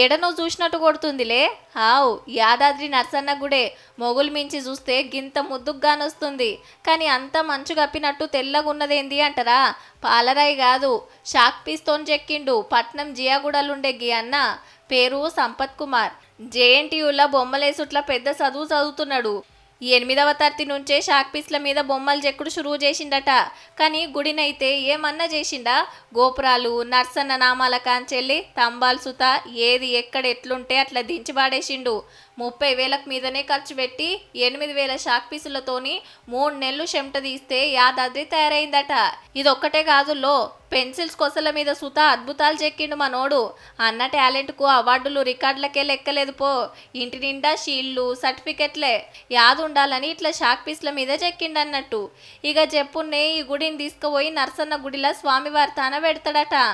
ఏడనో చూసినట్టు కొడుతుందిలే హావు యాదాద్రి నర్సన్న గుడే మొగులు మించి చూస్తే గింత ముద్దుగ్గానొస్తుంది కానీ అంత మంచు కప్పినట్టు తెల్లగున్నదేంది అంటరా పాలరాయి కాదు షాక్ పీస్తోని చెక్కిండు పట్నం జియాగూడలుండే గీ అన్న పేరు సంపత్ కుమార్ జేఎన్టీయుల బొమ్మలేసుట్ల పెద్ద చదువు చదువుతున్నాడు ఎనిమిదవ తరతి నుంచే షాక్ పీస్ల మీద బొమ్మలు చెక్కుడు షురువు చేసిండట కానీ గుడినైతే ఏమన్నా చేసిండా గోపురాలు నర్సన్న నామాల కాంచెల్లి తంబాల్ సుత ఏది ఎక్కడ ఎట్లుంటే అట్లా దించి పాడేసిండు ముప్పై వేలకు మీదనే ఖర్చు పెట్టి ఎనిమిది వేల షాక్ పీసులతోని మూడు నెలలు చెమట తీస్తే యాదాద్రి తయారైందట ఇదొక్కటే కాదులో పెన్సిల్స్ కొసల మీద సుత అద్భుతాలు చెక్కిండు మనోడు అన్న టాలెంట్కు అవార్డులు రికార్డులకే లెక్కలేదు పో ఇంటి నిండా షీళ్ళు సర్టిఫికెట్లే యాదుండాలని ఇట్లా షాక్ పీస్ల మీద చెక్కిండన్నట్టు ఇక చెప్పున్నే ఈ గుడిని తీసుకుపోయి నర్సన్న గుడిలా స్వామివారి తాన పెడతాడట